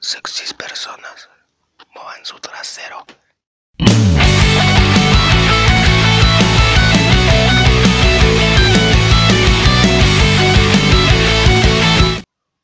sexys personas muevan su trasero.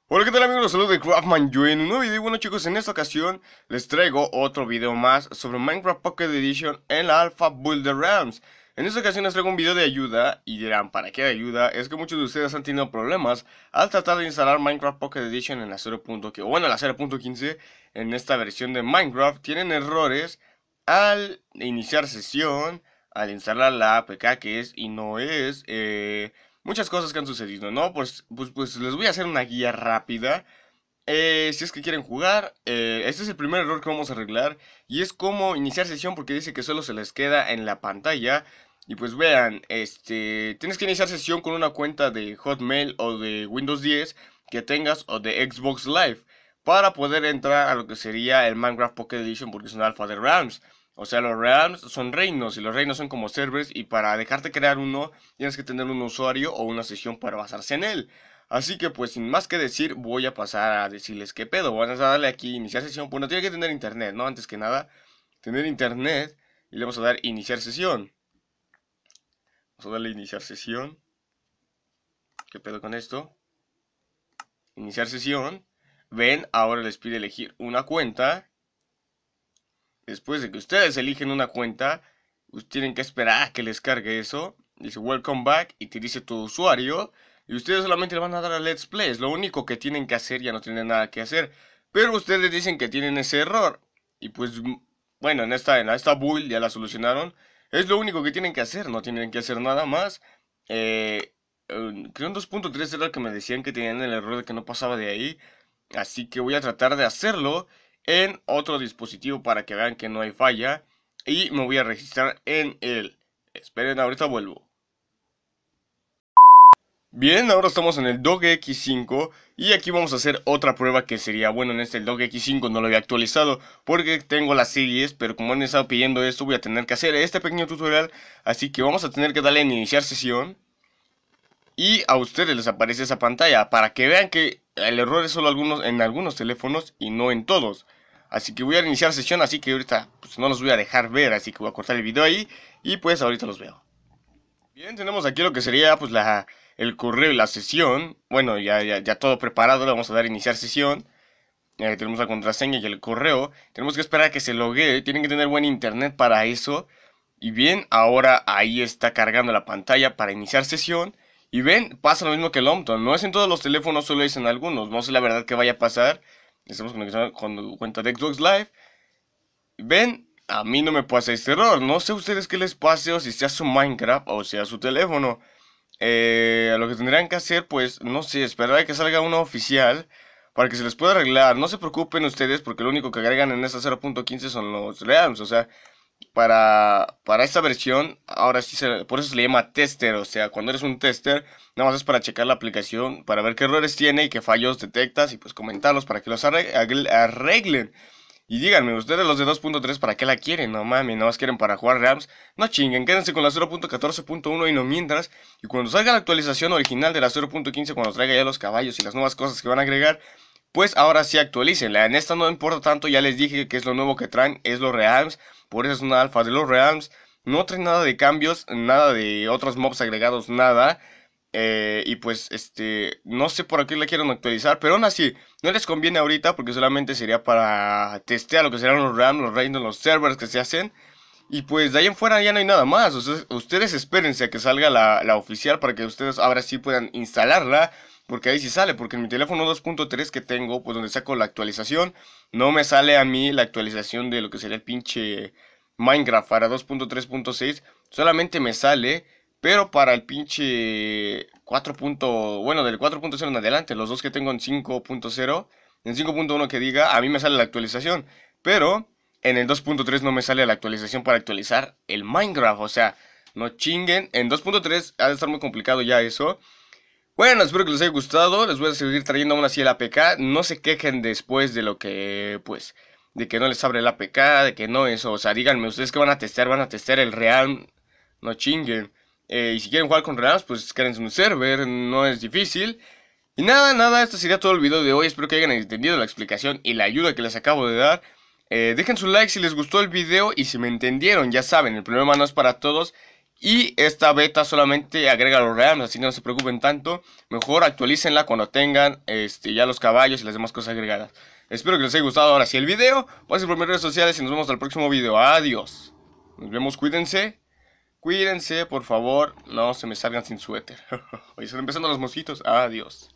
Hola, ¿qué tal amigos? saludos de Craftman Yo en un nuevo video. Bueno chicos, en esta ocasión les traigo otro video más sobre Minecraft Pocket Edition en la Alpha Builder Realms. En esta ocasión les traigo un video de ayuda y dirán, ¿para qué ayuda? Es que muchos de ustedes han tenido problemas al tratar de instalar Minecraft Pocket Edition en la 0.15 bueno, la 0.15 en esta versión de Minecraft. Tienen errores al iniciar sesión, al instalar la APK que es y no es, eh, muchas cosas que han sucedido, ¿no? Pues, pues, pues les voy a hacer una guía rápida. Eh, si es que quieren jugar, eh, este es el primer error que vamos a arreglar y es cómo iniciar sesión porque dice que solo se les queda en la pantalla y pues vean, este, tienes que iniciar sesión con una cuenta de Hotmail o de Windows 10 que tengas o de Xbox Live para poder entrar a lo que sería el Minecraft Pocket Edition porque es un alfa de Realms. O sea, los realms son reinos y los reinos son como servers y para dejarte crear uno tienes que tener un usuario o una sesión para basarse en él. Así que pues sin más que decir voy a pasar a decirles qué pedo. Vamos a darle aquí iniciar sesión. Bueno, tiene que tener internet, ¿no? Antes que nada, tener internet y le vamos a dar iniciar sesión. Vamos a darle iniciar sesión. ¿Qué pedo con esto? Iniciar sesión. Ven, ahora les pide elegir una cuenta. Después de que ustedes eligen una cuenta, pues tienen que esperar a que les cargue eso. Dice welcome back y te dice tu usuario. Y ustedes solamente le van a dar a Let's Play. Es lo único que tienen que hacer, ya no tienen nada que hacer. Pero ustedes dicen que tienen ese error. Y pues, bueno, en esta, en esta build ya la solucionaron. Es lo único que tienen que hacer, no tienen que hacer nada más. Eh, eh, creo en 2.3 era que me decían que tenían el error de que no pasaba de ahí. Así que voy a tratar de hacerlo en otro dispositivo para que vean que no hay falla. Y me voy a registrar en él. Esperen, ahorita vuelvo. Bien, ahora estamos en el dog x 5 y aquí vamos a hacer otra prueba que sería, bueno, en este dog x 5 no lo había actualizado porque tengo las series, pero como han estado pidiendo esto voy a tener que hacer este pequeño tutorial, así que vamos a tener que darle en iniciar sesión y a ustedes les aparece esa pantalla para que vean que el error es solo algunos, en algunos teléfonos y no en todos. Así que voy a iniciar sesión, así que ahorita pues, no los voy a dejar ver, así que voy a cortar el video ahí y pues ahorita los veo. Bien, tenemos aquí lo que sería pues la el correo y la sesión. Bueno, ya, ya, ya todo preparado, le vamos a dar iniciar sesión. que eh, tenemos la contraseña y el correo. Tenemos que esperar a que se logue. Tienen que tener buen internet para eso. Y bien, ahora ahí está cargando la pantalla para iniciar sesión. Y ven, pasa lo mismo que el Omton. No es en todos los teléfonos, solo es en algunos. No sé la verdad que vaya a pasar. Estamos conectados con cuenta de Xbox Live. Ven, a mí no me pasa este error. No sé ustedes qué les pase o si sea su Minecraft o sea su teléfono eh, lo que tendrían que hacer, pues, no sé, esperar a que salga uno oficial para que se les pueda arreglar. No se preocupen ustedes porque lo único que agregan en esta 0.15 son los realms, o sea, para, para esta versión, ahora sí, por eso se le llama tester, o sea, cuando eres un tester, nada más es para checar la aplicación, para ver qué errores tiene y qué fallos detectas y pues comentarlos para que los arreglen. Y díganme, ustedes los de 2.3 para qué la quieren, no mames, no más quieren para jugar Realms, No chinguen, quédense con la 0.14.1 y no mientras. Y cuando salga la actualización original de la 0.15, cuando traiga ya los caballos y las nuevas cosas que van a agregar, pues ahora sí actualícenla. En esta no importa tanto, ya les dije que es lo nuevo que traen, es los Realms, por eso es una alfa de los Realms. No traen nada de cambios, nada de otros mobs agregados, nada. Eh, y pues, este, no sé por qué la quieren actualizar, pero aún así, no les conviene ahorita porque solamente sería para testear lo que serán los RAM, los reinos, los servers que se hacen. Y pues de ahí en fuera ya no hay nada más. ustedes espérense a que salga la, la, oficial para que ustedes ahora sí puedan instalarla. Porque ahí sí sale, porque en mi teléfono 2.3 que tengo, pues donde saco la actualización, no me sale a mí la actualización de lo que sería el pinche Minecraft para 2.3.6. Solamente me sale pero para el pinche 4. bueno, del 4.0 en adelante, los dos que tengo en 5.0, en 5.1 que diga, a mí me sale la actualización. Pero en el 2.3 no me sale la actualización para actualizar el Minecraft. O sea, no chinguen. En 2.3 ha de estar muy complicado ya eso. Bueno, espero que les haya gustado. Les voy a seguir trayendo aún así el APK. No se quejen después de lo que, pues, de que no les abre el APK, de que no eso. O sea, díganme ustedes que van a testear, van a testear el real. No chinguen. Eh, y si quieren jugar con Reams, pues créanse un server, no es difícil. Y nada, nada, esto sería todo el video de hoy. Espero que hayan entendido la explicación y la ayuda que les acabo de dar. Eh, dejen su like si les gustó el video y si me entendieron, ya saben, el problema no es para todos. Y esta beta solamente agrega los Reams. así que no se preocupen tanto. Mejor actualícenla cuando tengan este, ya los caballos y las demás cosas agregadas. Espero que les haya gustado ahora sí el video. Pasen por mis redes sociales y nos vemos al próximo video. Adiós. Nos vemos, cuídense. Cuídense, por favor. No se me salgan sin suéter. Oye, están empezando los mosquitos. Adiós.